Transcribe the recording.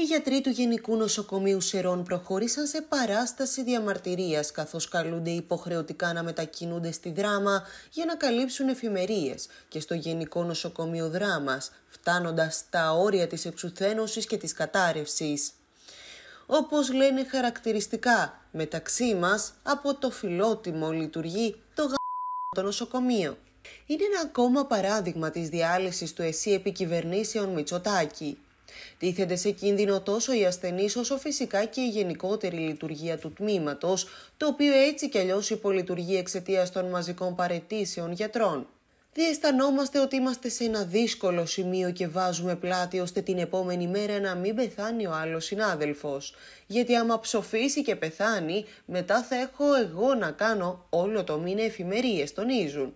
οι γιατροί του Γενικού Νοσοκομείου Σερών προχώρησαν σε παράσταση διαμαρτυρίας καθώς καλούνται υποχρεωτικά να μετακινούνται στη Δράμα για να καλύψουν εφημερίες και στο Γενικό Νοσοκομείο Δράμας, φτάνοντας στα όρια της εξουθένωσης και της κατάρρευσης. Όπως λένε χαρακτηριστικά, μεταξύ μας από το φιλότιμο λειτουργεί το γα... το νοσοκομείο. Είναι ένα ακόμα παράδειγμα της διάλυσης του ΕΣΥ επί κυβερνήσεων Τίθενται σε κίνδυνο τόσο οι ασθενείς όσο φυσικά και η γενικότερη λειτουργία του τμήματος, το οποίο έτσι κι αλλιώς υπολειτουργεί εξαιτίας των μαζικών παρετήσεων γιατρών. Διαισθανόμαστε ότι είμαστε σε ένα δύσκολο σημείο και βάζουμε πλάτη ώστε την επόμενη μέρα να μην πεθάνει ο άλλος συνάδελφος. Γιατί άμα ψοφήσει και πεθάνει, μετά θα έχω εγώ να κάνω όλο το μήνα εφημερίες, τονίζουν.